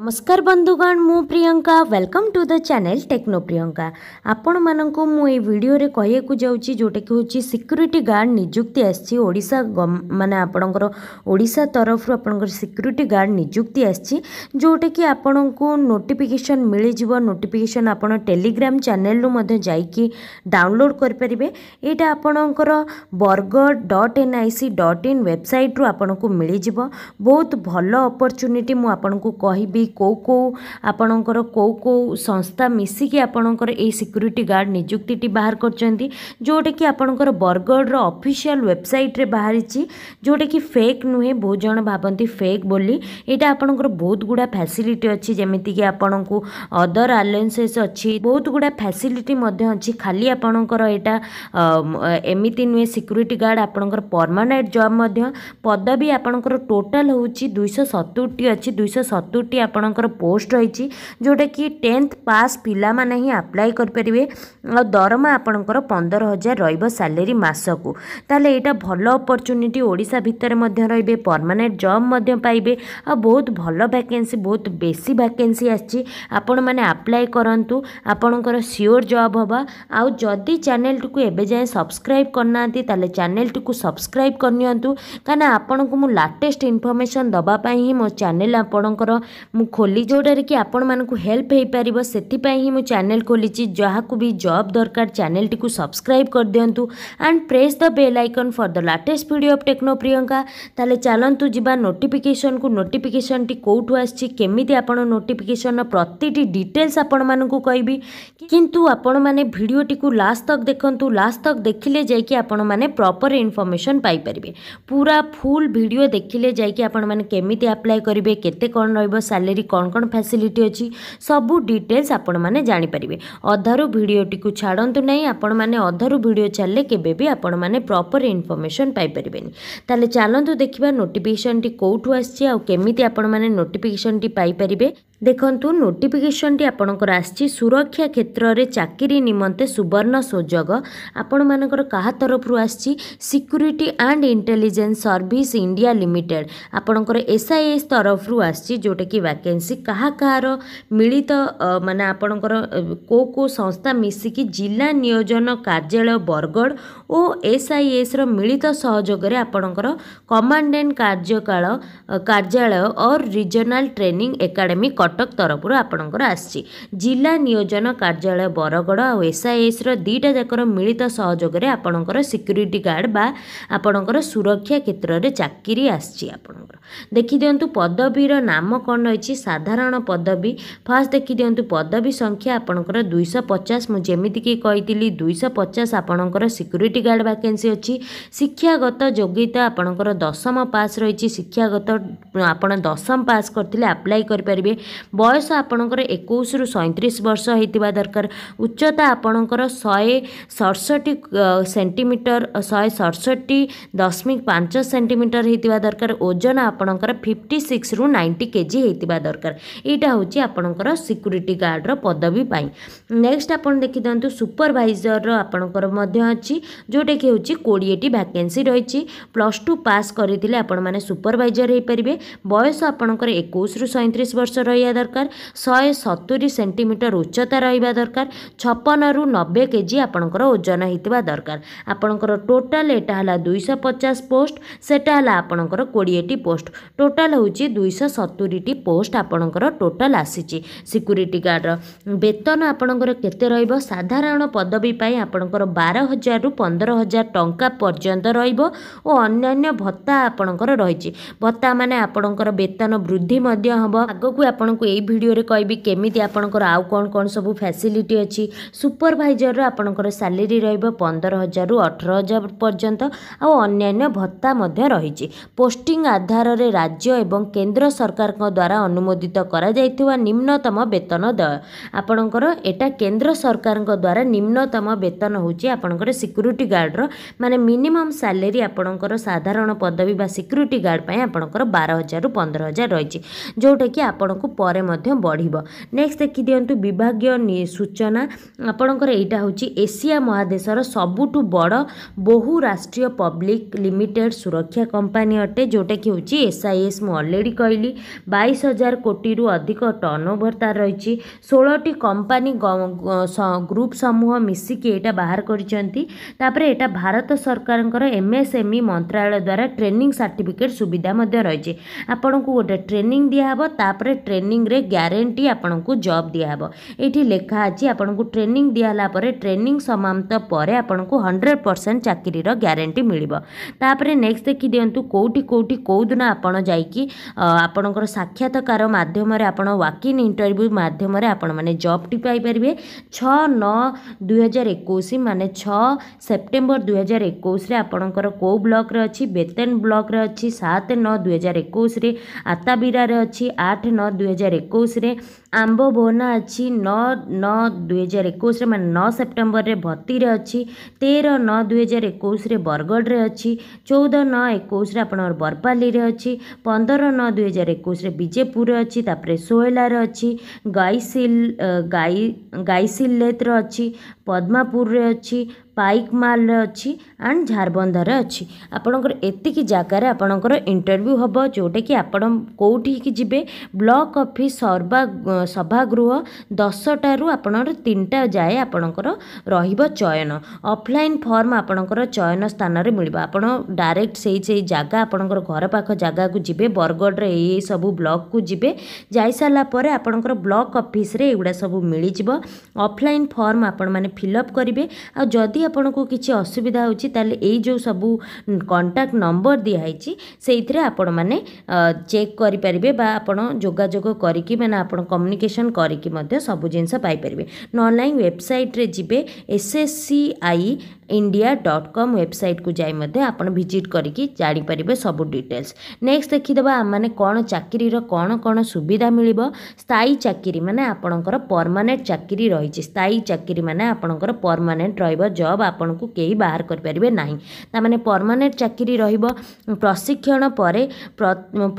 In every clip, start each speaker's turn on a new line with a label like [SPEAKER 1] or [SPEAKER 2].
[SPEAKER 1] नमस्कार बंधुगण मु Priyanka welcome to the channel Techno Priyanka आपण मानक मुडियो कहूँ जोटा कि हूँ सिक्यूरीटी गार्ड निजुक्ति आशा मानने आपणा तरफ आपक्यूरीटी गार्ड निजुक्ति आउटा कि आपण को नोटिफिकेसन मिल जाव नोटिफिकेसन आप टेलीग्राम चेल रू जाकि डाउनलोड करेंगे ये आपणकर बरगड़ डट एन आई सी डट इन वेबसाइट्रु को मिल जाव बहुत भल अपरच्युनिटी मुझक कह भी କେଉଁ କେଉଁ ଆପଣଙ୍କର କେଉଁ କେଉଁ ସଂସ୍ଥା ମିଶିକି ଆପଣଙ୍କର ଏହି ସିକ୍ୟୁରିଟି ଗାର୍ଡ଼ ନିଯୁକ୍ତିଟି ବାହାର କରିଛନ୍ତି ଯେଉଁଟାକି ଆପଣଙ୍କର ବରଗଡ଼ର ଅଫିସିଆଲ୍ ୱେବସାଇଟ୍ରେ ବାହାରିଛି ଯେଉଁଟାକି ଫେକ୍ ନୁହେଁ ବହୁତ ଜଣ ଭାବନ୍ତି ଫେକ୍ ବୋଲି ଏଇଟା ଆପଣଙ୍କର ବହୁତ ଗୁଡ଼ା ଫ୍ୟାସିଲିଟି ଅଛି ଯେମିତିକି ଆପଣଙ୍କୁ ଅଦର ଆଲାଏନ୍ସେସ୍ ଅଛି ବହୁତ ଗୁଡ଼ା ଫ୍ୟାସିଲିଟି ମଧ୍ୟ ଅଛି ଖାଲି ଆପଣଙ୍କର ଏଇଟା ଏମିତି ନୁହେଁ ସିକ୍ୟୁରିଟି ଗାର୍ଡ଼ ଆପଣଙ୍କର ପରମାନେଣ୍ଟ ଜବ୍ ମଧ୍ୟ ପଦବୀ ଆପଣଙ୍କର ଟୋଟାଲ୍ ହେଉଛି ଦୁଇଶହ ସତୁରିଟି ଅଛି ଦୁଇଶହ ସତୁରିଟି ଆପଣ ଆପଣଙ୍କର ପୋଷ୍ଟ ରହିଛି ଯେଉଁଟାକି ଟେନ୍ଥ ପାସ୍ ପିଲାମାନେ ହିଁ ଆପ୍ଲାଏ କରିପାରିବେ ଆଉ ଦରମା ଆପଣଙ୍କର ପନ୍ଦର ହଜାର ରହିବ ସାଲେରୀ ମାସକୁ ତାହେଲେ ଏଇଟା ଭଲ ଅପରଚ୍ୟୁନିଟି ଓଡ଼ିଶା ଭିତରେ ମଧ୍ୟ ରହିବେ ପରମାନେଣ୍ଟ ଜବ୍ ମଧ୍ୟ ପାଇବେ ଆଉ ବହୁତ ଭଲ ଭ୍ୟାକେନ୍ସି ବହୁତ ବେଶୀ ଭ୍ୟାକେନ୍ସି ଆସିଛି ଆପଣମାନେ ଆପ୍ଲାଏ କରନ୍ତୁ ଆପଣଙ୍କର ସିଓର୍ ଜବ୍ ହେବା ଆଉ ଯଦି ଚ୍ୟାନେଲ୍ଟିକୁ ଏବେ ଯାଏଁ ସବସ୍କ୍ରାଇବ୍ କରିନାହାନ୍ତି ତାହେଲେ ଚ୍ୟାନେଲଟିକୁ ସବସ୍କ୍ରାଇବ୍ କରିନିଅନ୍ତୁ କାହିଁକିନା ଆପଣଙ୍କୁ ମୁଁ ଲାଟେଷ୍ଟ ଇନଫର୍ମେସନ୍ ଦେବା ପାଇଁ ହିଁ ମୋ ଚ୍ୟାନେଲ ଆପଣଙ୍କର ମୁଁ ମୁଁ ଖୋଲି ଯେଉଁଟାରେ କି ଆପଣମାନଙ୍କୁ ହେଲ୍ପ ହୋଇପାରିବ ସେଥିପାଇଁ ହିଁ ମୁଁ ଚ୍ୟାନେଲ୍ ଖୋଲିଛି ଯାହାକୁ ବି ଜବ୍ ଦରକାର ଚ୍ୟାନେଲ୍ଟିକୁ ସବସ୍କ୍ରାଇବ୍ କରିଦିଅନ୍ତୁ and press the bell icon for the latest video of Techno Priyanka ତାହେଲେ ଚାଲନ୍ତୁ ଯିବା ନୋଟିଫିକେସନ୍କୁ ନୋଟିଫିକେସନ୍ଟି କେଉଁଠୁ ଆସିଛି କେମିତି ଆପଣ ନୋଟିଫିକେସନ୍ର ପ୍ରତିଟି ଡିଟେଲ୍ସ ଆପଣମାନଙ୍କୁ କହିବି କିନ୍ତୁ ଆପଣମାନେ ଭିଡ଼ିଓଟିକୁ ଲାଷ୍ଟ ତକ୍ ଦେଖନ୍ତୁ ଲାଷ୍ଟ ତକ୍ ଦେଖିଲେ ଯାଇକି ଆପଣମାନେ ପ୍ରପର୍ ଇନଫର୍ମେସନ୍ ପାଇପାରିବେ ପୁରା ଫୁଲ୍ ଭିଡ଼ିଓ ଦେଖିଲେ ଯାଇକି ଆପଣମାନେ କେମିତି ଆପ୍ଲାଏ କରିବେ କେତେ କ'ଣ ରହିବ ସାଲେରୀ ସେଠି କ'ଣ କ'ଣ ଫ୍ୟାସିଲିଟି ଅଛି ସବୁ ଡିଟେଲ୍ସ ଆପଣମାନେ ଜାଣିପାରିବେ ଅଧାରୁ ଭିଡ଼ିଓଟିକୁ ଛାଡ଼ନ୍ତୁ ନାହିଁ ଆପଣମାନେ ଅଧାରୁ ଭିଡ଼ିଓ ଛାଡ଼ିଲେ କେବେ ବି ଆପଣମାନେ ପ୍ରପର୍ ଇନଫର୍ମେସନ୍ ପାଇପାରିବେନି ତାହେଲେ ଚାଲନ୍ତୁ ଦେଖିବା ନୋଟିଫିକେସନ୍ଟି କେଉଁଠୁ ଆସିଛି ଆଉ କେମିତି ଆପଣମାନେ ନୋଟିଫିକେସନ୍ଟି ପାଇପାରିବେ ଦେଖନ୍ତୁ ନୋଟିଫିକେସନଟି ଆପଣଙ୍କର ଆସିଛି ସୁରକ୍ଷା କ୍ଷେତ୍ରରେ ଚାକିରି ନିମନ୍ତେ ସୁବର୍ଣ୍ଣ ସୁଯୋଗ ଆପଣମାନଙ୍କର କାହା ତରଫରୁ ଆସିଛି security and intelligence service India limited ଆପଣଙ୍କର ଏସ୍ଆଇଏସ୍ ତରଫରୁ ଆସିଛି ଯେଉଁଟାକି ଭ୍ୟାକେନ୍ସି କାହା କାହାର ମିଳିତ ମାନେ ଆପଣଙ୍କର କେଉଁ କେଉଁ ସଂସ୍ଥା ମିଶିକି ଜିଲ୍ଲା ନିୟୋଜନ କାର୍ଯ୍ୟାଳୟ ବରଗଡ଼ ଓ ଏସ୍ଆଇଏସ୍ର ମିଳିତ ସହଯୋଗରେ ଆପଣଙ୍କର କମାଣ୍ଡ ଆଣ୍ଡ କାର୍ଯ୍ୟକାଳ କାର୍ଯ୍ୟାଳୟ or regional training academy Cuttack Cuttack ତରଫରୁ ଆପଣଙ୍କର ଆସିଛି ଜିଲ୍ଲା ନିୟୋଜନ କାର୍ଯ୍ୟାଳୟ ବରଗଡ଼ ଆଉ ଏସ୍ଆଇଏସ୍ର ଦୁଇଟା ଯାକର ମିଳିତ ସହଯୋଗରେ ଆପଣଙ୍କର ସିକ୍ୟୁରିଟି ଗାର୍ଡ଼ ବା ଆପଣଙ୍କର ସୁରକ୍ଷା କ୍ଷେତ୍ରରେ ଚାକିରି ଆସିଛି ଆପଣଙ୍କର ଦେଖିଦିଅନ୍ତୁ ପଦବୀର ନାମ କ'ଣ ରହିଛି ସାଧାରଣ ପଦବୀ ଫାର୍ଷ୍ଟ ଦେଖିଦିଅନ୍ତୁ ପଦବୀ ସଂଖ୍ୟା ଆପଣଙ୍କର ଦୁଇଶହ ପଚାଶ ମୁଁ ଯେମିତିକି କହିଥିଲି ଦୁଇଶହ ପଚାଶ ଆପଣଙ୍କର ସିକ୍ୟୁରିଟି ଗାର୍ଡ଼ ଭାକେନ୍ସି ଅଛି ଶିକ୍ଷାଗତ ଯୋଗ୍ୟତା ଆପଣଙ୍କର ଦଶମ ପାସ୍ ରହିଛି ଶିକ୍ଷାଗତ ଆପଣ ଦଶମ ପାସ୍ କରିଥିଲେ ଆପ୍ଲାଏ କରିପାରିବେ ବୟସ ଆପଣଙ୍କର ଏକୋଇଶରୁ ସଇଁତିରିଶ ବର୍ଷ ହେଇଥିବା ଦରକାର ଉଚ୍ଚତା ଆପଣଙ୍କର ଶହେ ସଡ଼ଷଠି ସେଣ୍ଟିମିଟର ଶହେ ସଡ଼ଷଠି ଦଶମିକ ପାଞ୍ଚ ସେଣ୍ଟିମିଟର ହେଇଥିବା ଦରକାର ଓଜନ ଆପଣଙ୍କର ଫିଫ୍ଟି ସିକ୍ସରୁ ନାଇଣ୍ଟି କେଜି ହେଇଥିବା ଦରକାର ଏଇଟା ହେଉଛି ଆପଣଙ୍କର ସିକ୍ୟୁରିଟି ଗାର୍ଡ଼ର ପଦବୀ ପାଇଁ ନେକ୍ସଟ ଆପଣ ଦେଖିଦିଅନ୍ତୁ ସୁପରଭାଇଜରର ଆପଣଙ୍କର ମଧ୍ୟ ଅଛି ଯେଉଁଟାକି ହେଉଛି କୋଡ଼ିଏଟି ଭ୍ୟାକେନ୍ସି ରହିଛି ପ୍ଲସ୍ ଟୁ ପାସ୍ କରିଥିଲେ ଆପଣମାନେ ସୁପରଭାଇଜର ହେଇପାରିବେ ବୟସ ଆପଣଙ୍କର ଏକୋଇଶରୁ ସଇଁତିରିଶ ବର୍ଷ ରହି ରହିବା ଦରକାର ଶହେ ସତୁରି ସେଣ୍ଟିମିଟର ଉଚ୍ଚତା ରହିବା ଦରକାର ଛପନରୁ ନବେ କେ ଜି ଆପଣଙ୍କର ଓଜନ ହୋଇଥିବା ଦରକାର ଆପଣଙ୍କର ଟୋଟାଲ୍ ଏଇଟା ହେଲା ଦୁଇଶହ ପଚାଶ ପୋଷ୍ଟ ସେଟା ହେଲା ଆପଣଙ୍କର କୋଡ଼ିଏଟି ପୋଷ୍ଟ ଟୋଟାଲ୍ ହେଉଛି ଦୁଇଶହ ସତୁରିଟି ପୋଷ୍ଟ ଆପଣଙ୍କର ଟୋଟାଲ୍ ଆସିଛି ସିକ୍ୟୁରିଟି ଗାର୍ଡ଼ର ବେତନ ଆପଣଙ୍କର କେତେ ରହିବ ସାଧାରଣ ପଦବୀ ପାଇଁ ଆପଣଙ୍କର ବାର ହଜାରରୁ ପନ୍ଦର ହଜାର ଟଙ୍କା ପର୍ଯ୍ୟନ୍ତ ରହିବ ଓ ଅନ୍ୟାନ୍ୟ ଭତ୍ତା ଆପଣଙ୍କର ରହିଛି ଭତ୍ତା ମାନେ ଆପଣଙ୍କର ବେତନ ବୃଦ୍ଧି ମଧ୍ୟ ହେବ ଆଗକୁ ଆପଣ ଆପଣଙ୍କୁ ଏଇ ଭିଡ଼ିଓରେ କହିବି କେମିତି ଆପଣଙ୍କର ଆଉ କ'ଣ କ'ଣ ସବୁ ଫ୍ୟାସିଲିଟି ଅଛି ସୁପରଭାଇଜରର ଆପଣଙ୍କର ସାଲେରୀ ରହିବ ପନ୍ଦର ହଜାରରୁ ଅଠର ହଜାର ପର୍ଯ୍ୟନ୍ତ ଆଉ ଅନ୍ୟାନ୍ୟ ଭତ୍ତା ମଧ୍ୟ ରହିଛି ପୋଷ୍ଟିଂ ଆଧାରରେ ରାଜ୍ୟ ଏବଂ କେନ୍ଦ୍ର ସରକାରଙ୍କ ଦ୍ୱାରା ଅନୁମୋଦିତ କରାଯାଇଥିବା ନିମ୍ନତମ ବେତନ ଦେୟ ଆପଣଙ୍କର ଏଇଟା କେନ୍ଦ୍ର ସରକାରଙ୍କ ଦ୍ୱାରା ନିମ୍ନତମ ବେତନ ହେଉଛି ଆପଣଙ୍କର ସିକ୍ୟୁରିଟି ଗାର୍ଡ଼ର ମାନେ ମିନିମମ୍ ସାଲେରୀ ଆପଣଙ୍କର ସାଧାରଣ ପଦବୀ ବା ସିକ୍ୟୁରିଟି ଗାର୍ଡ଼ ପାଇଁ ଆପଣଙ୍କର ବାର ହଜାରରୁ ପନ୍ଦର ହଜାର ରହିଛି ଯେଉଁଟାକି ଆପଣଙ୍କୁ ପରେ ମଧ୍ୟ ବଢ଼ିବ ନେକ୍ସଟ ଦେଖିଦିଅନ୍ତୁ ବିଭାଗୀୟ ସୂଚନା ଆପଣଙ୍କର ଏଇଟା ହେଉଛି ଏସିଆ ମହାଦେଶର ସବୁଠୁ ବଡ଼ ବହୁ ରାଷ୍ଟ୍ରୀୟ ପବ୍ଲିକ ଲିମିଟେଡ଼ ସୁରକ୍ଷା କମ୍ପାନୀ ଅଟେ ଯେଉଁଟାକି ହେଉଛି ଏସ୍ଆଇଏସ୍ ମୁଁ ଅଲରେଡ଼ି କହିଲି ବାଇଶ ହଜାର କୋଟିରୁ ଅଧିକ ଟର୍ଣ୍ଣ ଓଭର ତା'ର ରହିଛି ଷୋହଳଟି କମ୍ପାନୀ ଗ୍ରୁପ ସମୂହ ମିଶିକି ଏଇଟା ବାହାର କରିଛନ୍ତି ତାପରେ ଏଇଟା ଭାରତ ସରକାରଙ୍କର ଏମ୍ଏସ୍ଏମ୍ଇ e ମନ୍ତ୍ରାଳୟ ଦ୍ୱାରା ଟ୍ରେନିଂ ସାର୍ଟିଫିକେଟ୍ ସୁବିଧା ମଧ୍ୟ ରହିଛି ଆପଣଙ୍କୁ ଗୋଟେ ଟ୍ରେନିଂ ଦିଆହେବ ତାପରେ ଟ୍ରେନିଂ ଟ୍ରେନିଂରେ ଗ୍ୟାରେଣ୍ଟି ଆପଣଙ୍କୁ ଜବ୍ ଦିଆହେବ ଏଇଠି ଲେଖା ଅଛି ଆପଣଙ୍କୁ ଟ୍ରେନିଂ ଦିଆହେଲା ପରେ ଟ୍ରେନିଂ ସମାପ୍ତ ପରେ ଆପଣଙ୍କୁ ହଣ୍ଡ୍ରେଡ଼ ପରସେଣ୍ଟ ଚାକିରିର ଗ୍ୟାରେଣ୍ଟି ମିଳିବ ତାପରେ ନେକ୍ସଟ ଦେଖିଦିଅନ୍ତୁ କେଉଁଠି କେଉଁଠି କେଉଁଦିନ ଆପଣ ଯାଇକି ଆପଣଙ୍କର ସାକ୍ଷାତକାର ମାଧ୍ୟମରେ ଆପଣ ୱାକିଂ ଇଣ୍ଟରଭ୍ୟୁ ମାଧ୍ୟମରେ ଆପଣମାନେ ଜବ୍ଟି ପାଇପାରିବେ ଛଅ ନଅ ଦୁଇହଜାର ଏକୋଇଶ ମାନେ ଛଅ ସେପ୍ଟେମ୍ବର ଦୁଇହଜାର ଏକୋଇଶରେ ଆପଣଙ୍କର କେଉଁ ବ୍ଲକରେ ଅଛି ବେତେନ ବ୍ଲକରେ ଅଛି ସାତ ନଅ ଦୁଇହଜାର ଏକୋଇଶରେ ଆତାବିରାରେ ଅଛି ଆଠ ନଅ ଦୁଇହଜାର ಜರೆ ಕೂಸ್ರೆ ଆମ୍ବ ଭୁବନା ଅଛି ନଅ ନଅ ଦୁଇହଜାର ଏକୋଇଶରେ ମାନେ ନଅ ସେପ୍ଟେମ୍ବରରେ ଭର୍ତ୍ତିରେ ଅଛି ତେର ନଅ ଦୁଇହଜାର ଏକୋଇଶରେ ବରଗଡ଼ରେ ଅଛି ଚଉଦ ନଅ ଏକୋଇଶରେ ଆପଣଙ୍କର ବରପାଲିରେ ଅଛି ପନ୍ଦର ନଅ ଦୁଇହଜାର ଏକୋଇଶରେ ବିଜେପୁରରେ ଅଛି ତାପରେ ସୋଏଲାରେ ଅଛି ଗାଇସିଲ୍ ଗାଇ ଗାଇସିଲେଟ୍ରେ ଅଛି ପଦ୍ମାପୁରରେ ଅଛି ପାଇକମାଲରେ ଅଛି ଆଣ୍ଡ ଝାରବନ୍ଧାରେ ଅଛି ଆପଣଙ୍କର ଏତିକି ଜାଗାରେ ଆପଣଙ୍କର ଇଣ୍ଟରଭ୍ୟୁ ହେବ ଯେଉଁଟାକି ଆପଣ କେଉଁଠିକି ଯିବେ ବ୍ଲକ୍ ଅଫିସ୍ ସର୍ବା ସଭାଗୃହ ଦଶଟାରୁ ଆପଣଙ୍କର ତିନିଟା ଯାଏ ଆପଣଙ୍କର ରହିବ ଚୟନ ଅଫଲାଇନ୍ ଫର୍ମ ଆପଣଙ୍କର ଚୟନ ସ୍ଥାନରେ ମିଳିବ ଆପଣ ଡାଇରେକ୍ଟ ସେଇ ସେଇ ଜାଗା ଆପଣଙ୍କର ଘର ପାଖ ଜାଗାକୁ ଯିବେ ବରଗଡ଼ର ଏଇ ଏଇ ସବୁ ବ୍ଲକକୁ ଯିବେ ଯାଇସାରିଲା ପରେ ଆପଣଙ୍କର ବ୍ଲକ୍ ଅଫିସରେ ଏଗୁଡ଼ା ସବୁ ମିଳିଯିବ ଅଫଲାଇନ୍ ଫର୍ମ ଆପଣମାନେ ଫିଲଅପ୍ କରିବେ ଆଉ ଯଦି ଆପଣଙ୍କୁ କିଛି ଅସୁବିଧା ହେଉଛି ତାହେଲେ ଏଇ ଯେଉଁ ସବୁ କଣ୍ଟାକ୍ଟ ନମ୍ବର ଦିଆହେଇଛି ସେଇଥିରେ ଆପଣମାନେ ଚେକ୍ କରିପାରିବେ ବା ଆପଣ ଯୋଗାଯୋଗ କରିକି ମାନେ ଆପଣ କମ୍ କମ୍ୟୁନିକେସନ୍ କରିକି ମଧ୍ୟ ସବୁ ଜିନିଷ ପାଇପାରିବେ ଅନଲାଇନ୍ ୱେବସାଇଟ୍ରେ ଯିବେ S S C I India dot com ୱେବସାଇଟ୍କୁ ଯାଇ ମଧ୍ୟ ଆପଣ ଭିଜିଟ୍ କରିକି ଜାଣିପାରିବେ ସବୁ ଡିଟେଲ୍ସ ନେକ୍ସଟ ଦେଖିଦେବା ଆମମାନେ କ'ଣ ଚାକିରିର କ'ଣ କ'ଣ ସୁବିଧା ମିଳିବ ସ୍ଥାୟୀ ଚାକିରି ମାନେ ଆପଣଙ୍କର ପରମାନେଣ୍ଟ ଚାକିରି ରହିଛି ସ୍ଥାୟୀ ଚାକିରି ମାନେ ଆପଣଙ୍କର ପରମାନେଣ୍ଟ ରହିବ ଜବ୍ ଆପଣଙ୍କୁ କେହି ବାହାର କରିପାରିବେ ନାହିଁ ତା'ମାନେ ପରମାନେଣ୍ଟ ଚାକିରି ରହିବ ପ୍ରଶିକ୍ଷଣ ପରେ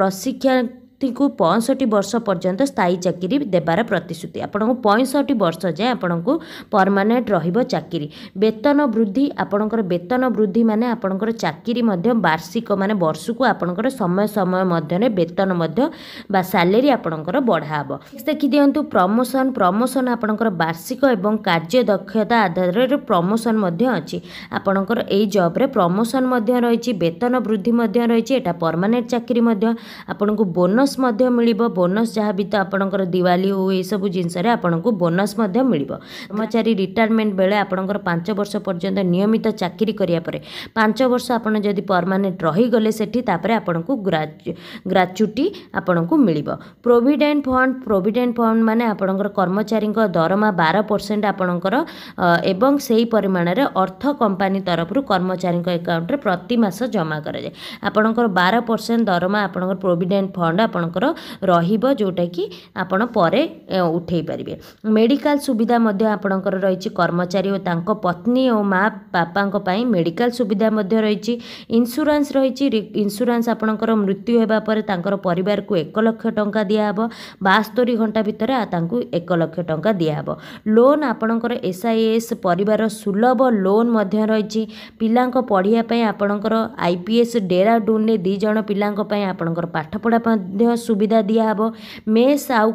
[SPEAKER 1] ପ୍ରଶିକ୍ଷା ବ୍ୟକ୍ତିଙ୍କୁ ପଞ୍ଚଷଠି ବର୍ଷ ପର୍ଯ୍ୟନ୍ତ ସ୍ଥାୟୀ ଚାକିରି ଦେବାର ପ୍ରତିଶ୍ରୁତି ଆପଣଙ୍କୁ ପଞ୍ଚଷଠି ବର୍ଷ ଯାଏଁ ଆପଣଙ୍କୁ ପରମାନେଣ୍ଟ ରହିବ ଚାକିରି ବେତନ ବୃଦ୍ଧି ଆପଣଙ୍କର ବେତନ ବୃଦ୍ଧି ମାନେ ଆପଣଙ୍କର ଚାକିରି ମଧ୍ୟ ବାର୍ଷିକ ମାନେ ବର୍ଷକୁ ଆପଣଙ୍କର ସମୟ ସମୟ ମଧ୍ୟରେ ବେତନ ମଧ୍ୟ ବା ସାଲେରୀ ଆପଣଙ୍କର ବଢ଼ା ହେବ ଦେଖିଦିଅନ୍ତୁ ପ୍ରମୋସନ ପ୍ରମୋସନ ଆପଣଙ୍କର ବାର୍ଷିକ ଏବଂ କାର୍ଯ୍ୟ ଦକ୍ଷତା ଆଧାରରେ ପ୍ରମୋସନ ମଧ୍ୟ ଅଛି ଆପଣଙ୍କର ଏଇ ଜବ୍ରେ ପ୍ରମୋସନ ମଧ୍ୟ ରହିଛି ବେତନ ବୃଦ୍ଧି ମଧ୍ୟ ରହିଛି ଏଇଟା ପରମାନେଣ୍ଟ ଚାକିରି ମଧ୍ୟ ଆପଣଙ୍କୁ ବୋନସ ବୋନସ୍ ମଧ୍ୟ ମିଳିବ ବୋନସ୍ ଯାହା ବି ତ ଆପଣଙ୍କର ଦିୱାଲି ହେଉ ଏସବୁ ଜିନିଷରେ ଆପଣଙ୍କୁ ବୋନସ୍ ମଧ୍ୟ ମିଳିବ କର୍ମଚାରୀ ରିଟାୟାରମେଣ୍ଟ ବେଳେ ଆପଣଙ୍କର ପାଞ୍ଚ ବର୍ଷ ପର୍ଯ୍ୟନ୍ତ ନିୟମିତ ଚାକିରି କରିବା ପରେ ପାଞ୍ଚ ବର୍ଷ ଆପଣ ଯଦି ପରମାନେଣ୍ଟ ରହିଗଲେ ସେଠି ତାପରେ ଆପଣଙ୍କୁ ଗ୍ରାଚ୍ୟୁଟି ଆପଣଙ୍କୁ ମିଳିବ ପ୍ରୋଭିଡେଣ୍ଟ ଫଣ୍ଡ ପ୍ରୋଭିଡେଣ୍ଟ ଫଣ୍ଡ ମାନେ ଆପଣଙ୍କର କର୍ମଚାରୀଙ୍କ ଦରମା ବାର ପରସେଣ୍ଟ ଆପଣଙ୍କର ଏବଂ ସେହି ପରିମାଣରେ ଅର୍ଥ କମ୍ପାନୀ ତରଫରୁ କର୍ମଚାରୀଙ୍କ ଆକାଉଣ୍ଟରେ ପ୍ରତିମାସ ଜମା କରାଯାଏ ଆପଣଙ୍କର ବାର ପରସେଣ୍ଟ ଦରମା ଆପଣଙ୍କର ପ୍ରୋଭିଡେଣ୍ଟ ଫଣ୍ଡ ଆପଣଙ୍କର ରହିବ ଯେଉଁଟାକି ଆପଣ ପରେ ଉଠାଇ ପାରିବେ ମେଡ଼ିକାଲ ସୁବିଧା ମଧ୍ୟ ଆପଣଙ୍କର ରହିଛି କର୍ମଚାରୀ ଓ ତାଙ୍କ ପତ୍ନୀ ଓ ମା ବାପାଙ୍କ ପାଇଁ ମେଡ଼ିକାଲ ସୁବିଧା ମଧ୍ୟ ରହିଛି ଇନ୍ସୁରାନ୍ସ ରହିଛି ଇନ୍ସୁରାନ୍ସ ଆପଣଙ୍କର ମୃତ୍ୟୁ ହେବା ପରେ ତାଙ୍କର ପରିବାରକୁ ଏକ ଲକ୍ଷ ଟଙ୍କା ଦିଆହେବ ବାସ୍ତରୀ ଘଣ୍ଟା ଭିତରେ ତାଙ୍କୁ ଏକ ଲକ୍ଷ ଟଙ୍କା ଦିଆହେବ ଲୋନ୍ ଆପଣଙ୍କର ଏସ୍ ଆଇ ଏସ୍ ପରିବାର ସୁଲଭ ଲୋନ୍ ମଧ୍ୟ ରହିଛି ପିଲାଙ୍କ ପଢ଼ିବା ପାଇଁ ଆପଣଙ୍କର ଆଇ ପି ଏସ୍ ଡେରାଡୁନ୍ରେ ଦୁଇ ଜଣ ପିଲାଙ୍କ ପାଇଁ ଆପଣଙ୍କର ପାଠପଢ଼ା ମଧ୍ୟ ମଧ୍ୟ ସୁବିଧା ଦିଆହେବ ମେସ୍ ଆଉ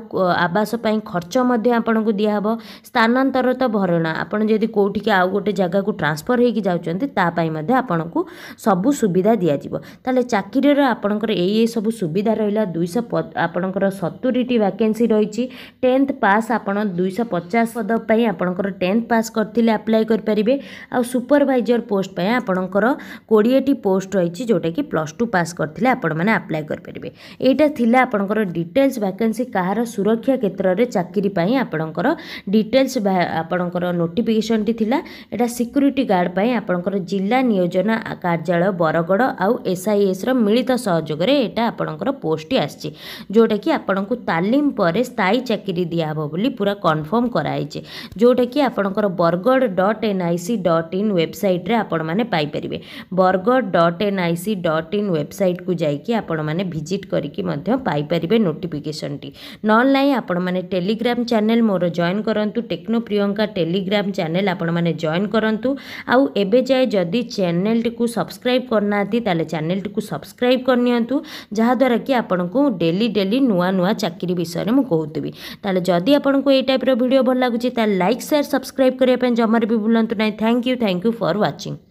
[SPEAKER 1] ଆବାସ ପାଇଁ ଖର୍ଚ୍ଚ ମଧ୍ୟ ଆପଣଙ୍କୁ ଦିଆହେବ ସ୍ଥାନାନ୍ତରିତ ଭରଣା ଆପଣ ଯଦି କେଉଁଠିକି ଆଉ ଗୋଟେ ଜାଗାକୁ ଟ୍ରାନ୍ସଫର୍ ହେଇକି ଯାଉଛନ୍ତି ତା ପାଇଁ ମଧ୍ୟ ଆପଣଙ୍କୁ ସବୁ ସୁବିଧା ଦିଆଯିବ ତାହେଲେ ଚାକିରିର ଆପଣଙ୍କର ଏଇ ଏଇ ସବୁ ସୁବିଧା ରହିଲା ଦୁଇଶହ ଆପଣଙ୍କର ସତୁରିଟି ଭ୍ୟାକେନ୍ସି ରହିଛି ଟେନ୍ଥ ପାସ୍ ଆପଣ ଦୁଇଶହ ପଚାଶ ପଦ ପାଇଁ ଆପଣଙ୍କର ଟେନ୍ଥ ପାସ୍ କରିଥିଲେ ଆପ୍ଲାଏ କରିପାରିବେ ଆଉ ସୁପରଭାଇଜର ପୋଷ୍ଟ ପାଇଁ ଆପଣଙ୍କର କୋଡ଼ିଏଟି ପୋଷ୍ଟ ରହିଛି ଯେଉଁଟାକି ପ୍ଲସ୍ ଟୁ ପାସ୍ କରିଥିଲେ ଆପଣମାନେ ଆପ୍ଲାଏ କରିପାରିବେ ଏଇଟା ଥିଲା ଆପଣଙ୍କର ଡିଟେଲ୍ସ ଭ୍ୟାକେନ୍ସି କାହାର ସୁରକ୍ଷା କ୍ଷେତ୍ରରେ ଚାକିରି ପାଇଁ ଆପଣଙ୍କର ଡିଟେଲ୍ସ ଆପଣଙ୍କର ନୋଟିଫିକେସନ୍ଟି ଥିଲା ଏଇଟା ସିକ୍ୟୁରିଟି ଗାର୍ଡ଼ ପାଇଁ ଆପଣଙ୍କର ଜିଲ୍ଲା ନିୟୋଜନ କାର୍ଯ୍ୟାଳୟ ବରଗଡ଼ ଆଉ ଏସ୍ଆଇଏସ୍ର ମିଳିତ ସହଯୋଗରେ ଏଇଟା ଆପଣଙ୍କର ପୋଷ୍ଟଟି ଆସିଛି ଯେଉଁଟାକି ଆପଣଙ୍କୁ ତାଲିମ ପରେ ସ୍ଥାୟୀ ଚାକିରି ଦିଆହେବ ବୋଲି ପୁରା କନଫର୍ମ କରାହେଇଛି ଯେଉଁଟାକି ଆପଣଙ୍କର Bargarh dot N I C dot in ୱେବସାଇଟ୍ରେ ଆପଣମାନେ ପାଇପାରିବେ Bargarh dot N I C dot in ୱେବସାଇଟ୍କୁ ଯାଇକି ଆପଣମାନେ ଭିଜିଟ୍ କରିକି ମଧ୍ୟ ମଧ୍ୟ ପାଇପାରିବେ ନୋଟିଫିକେସନ୍ଟି ନହେଲେ ନାହିଁ ଆପଣମାନେ ଟେଲିଗ୍ରାମ ଚ୍ୟାନେଲ୍ ମୋର ଜଏନ୍ କରନ୍ତୁ ଟେକ୍ନୋ ପ୍ରିୟଙ୍କା ଟେଲିଗ୍ରାମ ଚ୍ୟାନେଲ୍ ଆପଣମାନେ ଜଏନ୍ କରନ୍ତୁ ଆଉ ଏବେ ଯାଏ ଯଦି ଚ୍ୟାନେଲ୍ଟିକୁ ସବସ୍କ୍ରାଇବ୍ କରିନାହାନ୍ତି ତାହେଲେ ଚ୍ୟାନେଲ୍ଟିକୁ ସବସ୍କ୍ରାଇବ୍ କରିନିଅନ୍ତୁ ଯାହାଦ୍ୱାରା କି ଆପଣଙ୍କୁ ଡେଲି ଡେଲି ନୂଆ ନୂଆ ଚାକିରି ବିଷୟରେ ମୁଁ କହୁଥିବି ତାହେଲେ ଯଦି ଆପଣଙ୍କୁ ଏଇ ଟାଇପ୍ର ଭିଡ଼ିଓ ଭଲ ଲାଗୁଛି ତାହେଲେ ଲାଇକ୍ ସେୟାର ସବସ୍କ୍ରାଇବ୍ କରିବା ପାଇଁ ଜମାରୁ ବି ଭୁଲନ୍ତୁ ନାହିଁ thank you thank you for watching